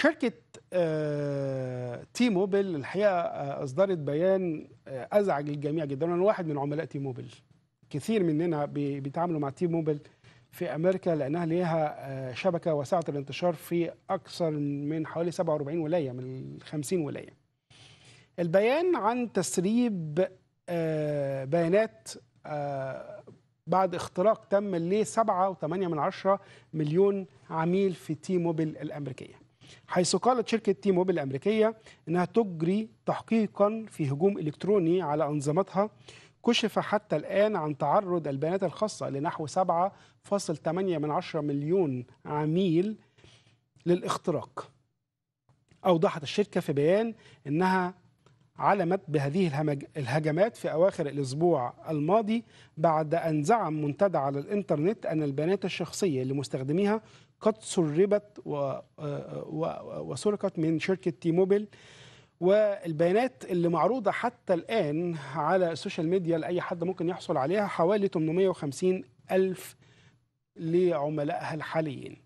شركة تي آه، موبل الحقيقة آه، أصدرت بيان آه، أزعج الجميع جدا أنا واحد من عملاء تي موبل كثير مننا بيتعاملوا مع تي موبل في أمريكا لأنها ليها شبكة واسعة الانتشار في أكثر من حوالي 47 ولاية من 50 ولاية البيان عن تسريب بيانات بعد اختراق تم ل 7.8 مليون عميل في تي موبل الأمريكية حيث قالت شركة تي موبيل الأمريكية أنها تجري تحقيقا في هجوم إلكتروني على أنظمتها كشف حتى الآن عن تعرض البيانات الخاصة لنحو 7.8 من 10 مليون عميل للاختراق أوضحت الشركة في بيان أنها علمت بهذه الهجمات في أواخر الأسبوع الماضي بعد أن زعم منتدى على الإنترنت أن البيانات الشخصية لمستخدميها قد سربت آه، وسرقت من شركة تي موبيل والبيانات اللي معروضة حتى الآن على السوشيال ميديا لأي حد ممكن يحصل عليها حوالي 850 ألف لعملائها الحاليين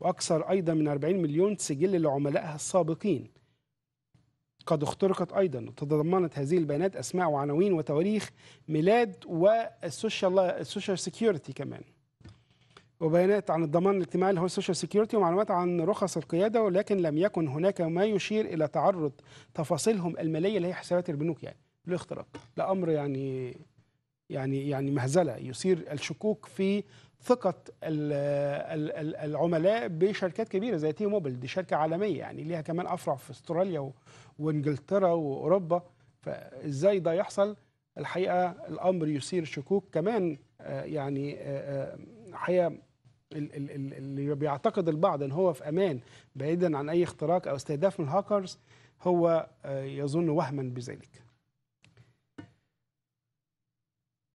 وأكثر أيضا من 40 مليون سجل لعملائها السابقين قد اخترقت أيضا تضمنت هذه البيانات أسماء وعناوين وتواريخ ميلاد والسوشيال السوشيال سيكيورتي كمان وبيانات عن الضمان الاجتماعي اللي هو السوشيال سيكيورتي ومعلومات عن رخص القيادة ولكن لم يكن هناك ما يشير إلى تعرض تفاصيلهم المالية اللي هي حسابات البنوك يعني لاختراق لأمر يعني يعني يعني مهزلة يثير الشكوك في ثقه العملاء بشركات كبيره زي تي موبل دي شركه عالميه يعني ليها كمان افرع في استراليا وانجلترا واوروبا فازاي ده يحصل الحقيقه الامر يثير شكوك كمان آه، يعني آه، آه، الحقيقه اللي بيعتقد البعض ان هو في امان بعيدا عن اي اختراق او استهداف من الهاكرز هو يظن وهما بذلك